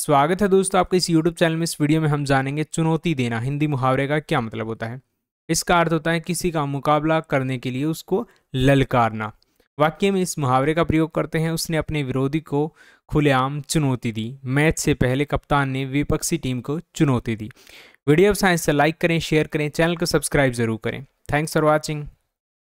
स्वागत है दोस्तों आपके इस YouTube चैनल में इस वीडियो में हम जानेंगे चुनौती देना हिंदी मुहावरे का क्या मतलब होता है इसका अर्थ होता है किसी का मुकाबला करने के लिए उसको ललकारना वाक्य में इस मुहावरे का प्रयोग करते हैं उसने अपने विरोधी को खुलेआम चुनौती दी मैच से पहले कप्तान ने विपक्षी टीम को चुनौती दी वीडियो साइंस से तो लाइक करें शेयर करें चैनल को सब्सक्राइब जरूर करें थैंक्स फॉर वॉचिंग